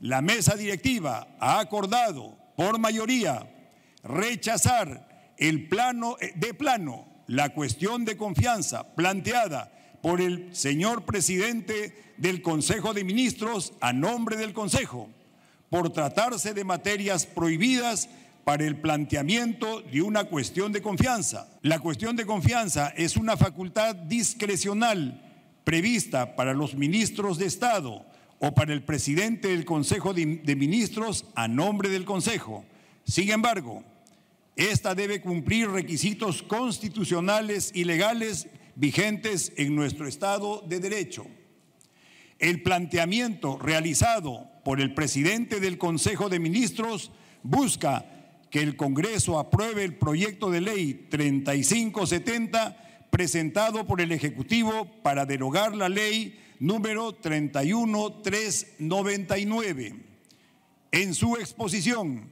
La mesa directiva ha acordado por mayoría rechazar el plano eh, de plano la cuestión de confianza planteada por el señor presidente del Consejo de Ministros a nombre del Consejo por tratarse de materias prohibidas para el planteamiento de una cuestión de confianza. La cuestión de confianza es una facultad discrecional prevista para los ministros de Estado o para el presidente del Consejo de Ministros a nombre del Consejo. Sin embargo, esta debe cumplir requisitos constitucionales y legales vigentes en nuestro Estado de Derecho. El planteamiento realizado por el presidente del Consejo de Ministros busca que el Congreso apruebe el proyecto de ley 3570 presentado por el Ejecutivo para derogar la ley número 31399. En su exposición,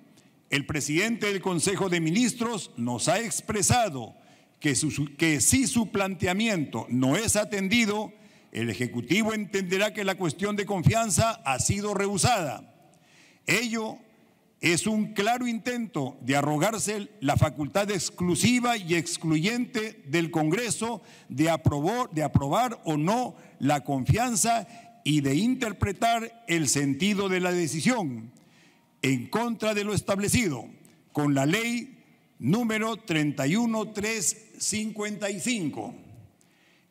el presidente del Consejo de Ministros nos ha expresado que, que si su planteamiento no es atendido, el Ejecutivo entenderá que la cuestión de confianza ha sido rehusada. Ello es un claro intento de arrogarse la facultad exclusiva y excluyente del Congreso de, aprobar o no la confianza y de interpretar el sentido de la decisión en contra de lo establecido con la ley número 31355.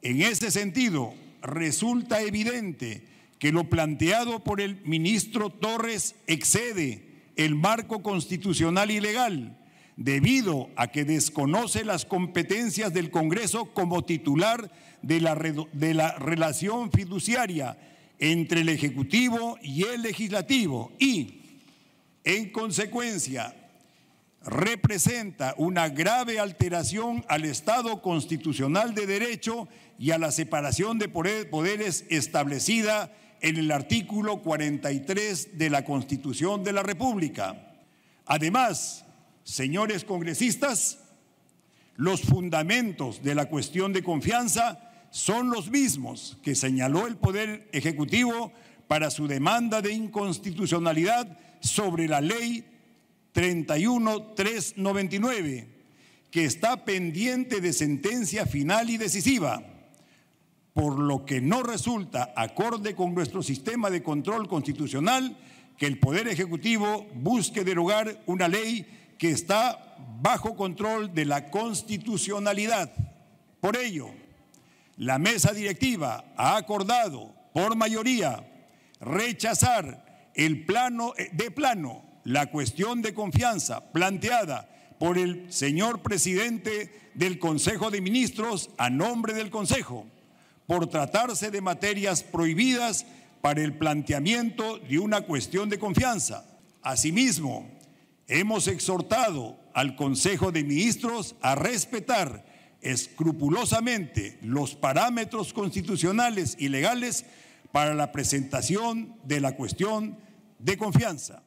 En ese sentido, resulta evidente que lo planteado por el ministro Torres excede el marco constitucional y legal, debido a que desconoce las competencias del Congreso como titular de la, de la relación fiduciaria entre el Ejecutivo y el Legislativo y, en consecuencia, representa una grave alteración al Estado constitucional de Derecho y a la separación de poderes establecida en el artículo 43 de la Constitución de la República. Además, señores congresistas, los fundamentos de la cuestión de confianza son los mismos que señaló el Poder Ejecutivo para su demanda de inconstitucionalidad sobre la ley 31399, que está pendiente de sentencia final y decisiva por lo que no resulta acorde con nuestro sistema de control constitucional que el Poder Ejecutivo busque derogar una ley que está bajo control de la constitucionalidad. Por ello, la mesa directiva ha acordado por mayoría rechazar el plano eh, de plano la cuestión de confianza planteada por el señor presidente del Consejo de Ministros a nombre del Consejo por tratarse de materias prohibidas para el planteamiento de una cuestión de confianza. Asimismo, hemos exhortado al Consejo de Ministros a respetar escrupulosamente los parámetros constitucionales y legales para la presentación de la cuestión de confianza.